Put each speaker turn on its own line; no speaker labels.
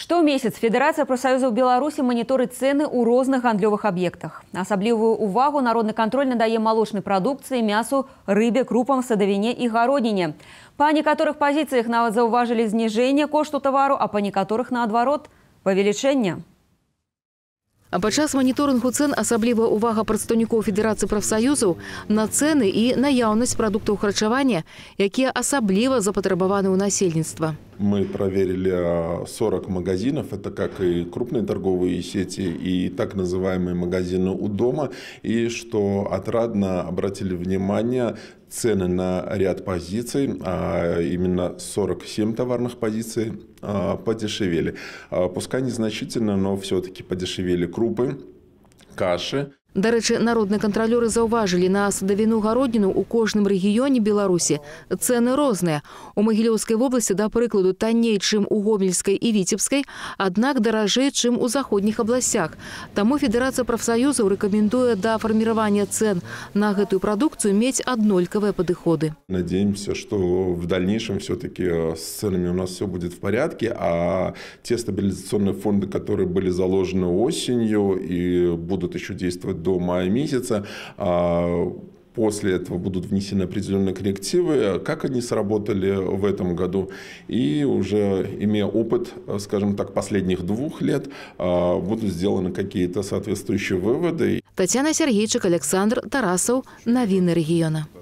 Што месяц Федерация профсоюзов Беларуси мониторит цены у разных гандлёвых объектах. Особливую увагу Народный контроль надае малочнай прадукцыі мясу рыбе крупам садавіне і гародніне по некаторых пазіцыях нават заўважылі зніжэнне кошту товару, а па некаторых наадварот павелічэнне
А час маніторынгу цэн асабліва ўвага прадстаўнікоў федэрацыі прафсаюзаў на цэны і наяўнасць прадуктаў харчавання, якія особливо запатрабаваны у насельніцтва.
Мы проверили 40 а, магазинов, это как и крупные торговые сети, и так называемые магазины у дома, и что отрадно обратили внимание цены на ряд позиций, а именно 47 товарных позиций а, подешевели. А, пускай незначительно, но все-таки подешевели крупы, каши,
до речі, народные контролеры зауважили на садовину городину у кожному регіоні Беларуси. цены розные. У Могилевской области, до прикладу, танней, чим у Гомельской и Витебской, однако дороже, чем у заходних областях. Тому Федерация профсоюзов рекомендует до формирования цен на эту продукцию иметь однольковые подходы.
Надеемся, что в дальнейшем все-таки э, с ценами у нас все будет в порядке, а те стабилизационные фонды, которые были заложены осенью и будут еще действовать до мая месяца. А, после этого будут внесены определенные коррективы, как они сработали в этом году. И уже имея опыт, скажем так, последних двух лет, а, будут сделаны какие-то соответствующие выводы.
Татьяна Сергейчик, Александр Тарасов, Новины региона.